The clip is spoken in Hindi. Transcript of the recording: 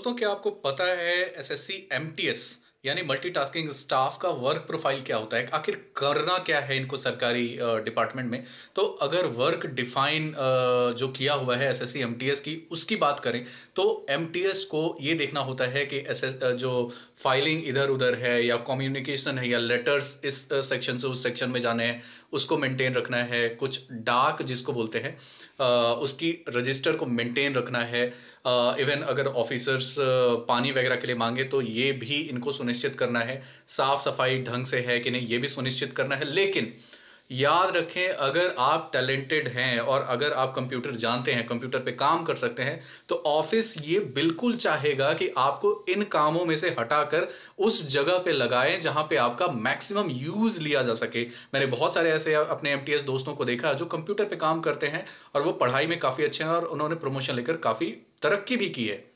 दोस्तों क्या आपको पता है एसएससी एमटीएस यानी मल्टीटास्किंग स्टाफ का वर्क प्रोफाइल क्या होता है आखिर करना क्या है इनको सरकारी डिपार्टमेंट में तो अगर वर्क डिफाइन जो किया हुआ है एसएससी एमटीएस की उसकी बात करें तो एमटीएस को ये देखना होता है कि एस जो फाइलिंग इधर उधर है या कम्युनिकेशन है या लेटर्स इस सेक्शन से उस सेक्शन में जाने हैं उसको मेंटेन रखना है कुछ डाक जिसको बोलते हैं उसकी रजिस्टर को मेंटेन रखना है इवन अगर ऑफिसर्स पानी वगैरह के लिए मांगे तो ये भी इनको सुने सुनिश्चित करना है साफ सफाई ढंग से है कि नहीं ये भी सुनिश्चित करना है लेकिन याद रखें अगर आप टैलेंटेड हैं और अगर आप कंप्यूटर जानते हैं कंप्यूटर पे काम कर सकते हैं तो ऑफिस ये बिल्कुल चाहेगा कि आपको इन कामों में से हटाकर उस जगह पे लगाएं जहां पे आपका मैक्सिमम यूज लिया जा सके मैंने बहुत सारे ऐसे अपने एम दोस्तों को देखा जो कंप्यूटर पे काम करते हैं और वो पढ़ाई में काफ़ी अच्छे हैं और उन्होंने प्रमोशन लेकर काफ़ी तरक्की भी की है